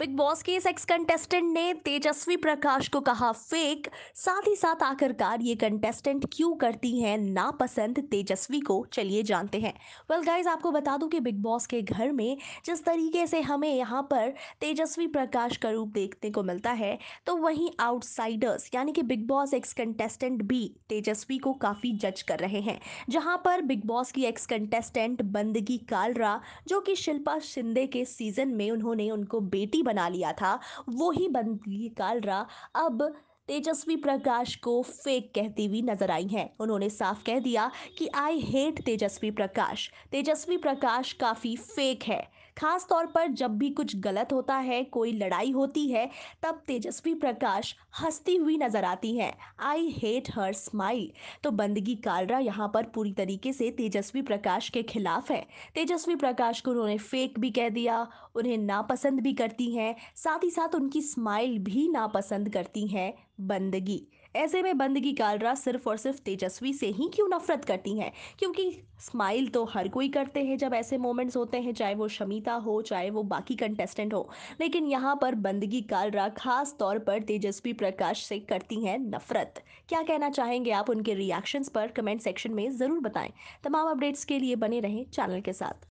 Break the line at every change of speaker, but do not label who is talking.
big boss के इस ex contestant ने तेजस्वी प्रकाश को कहा फेक साथ ही साथ आखिरकार ये कंटेस्टेंट क्यों करती हैं नापसंद तेजस्वी को चलिए जानते हैं वेल well गाइज आपको बता दूं कि बिग बॉस के घर में जिस तरीके से हमें यहाँ पर तेजस्वी प्रकाश का रूप देखने को मिलता है तो वहीं आउटसाइडर्स यानी कि बिग बॉस एक्स कंटेस्टेंट भी तेजस्वी को काफ़ी जज कर रहे हैं जहाँ पर बिग बॉस की एक्स कंटेस्टेंट बंदगी कालरा जो कि शिल्पा शिंदे के सीजन में उन्होंने उनको बेटी बना लिया था वो ही कालरा अब तेजस्वी प्रकाश को फेक कहती हुई नजर आई हैं उन्होंने साफ कह दिया कि आई हेट तेजस्वी प्रकाश तेजस्वी प्रकाश काफ़ी फेक है खास तौर पर जब भी कुछ गलत होता है कोई लड़ाई होती है तब तेजस्वी प्रकाश हंसती हुई नजर आती हैं आई हेट हर स्माइल तो बंदगी कालरा यहाँ पर पूरी तरीके से तेजस्वी प्रकाश के खिलाफ है तेजस्वी प्रकाश को उन्होंने फेक भी कह दिया उन्हें नापसंद भी करती हैं साथ ही साथ उनकी स्माइल भी नापसंद करती हैं बंदगी ऐसे में बंदगी कालरा सिर्फ और सिर्फ तेजस्वी से ही क्यों नफरत करती हैं क्योंकि स्माइल तो हर कोई करते हैं जब ऐसे मोमेंट्स होते हैं चाहे वो शमिता हो चाहे वो बाकी कंटेस्टेंट हो लेकिन यहाँ पर बंदगी कालरा खास तौर पर तेजस्वी प्रकाश से करती हैं नफरत क्या कहना चाहेंगे आप उनके रिएक्शंस पर कमेंट सेक्शन में ज़रूर बताएं तमाम अपडेट्स के लिए बने रहें चैनल के साथ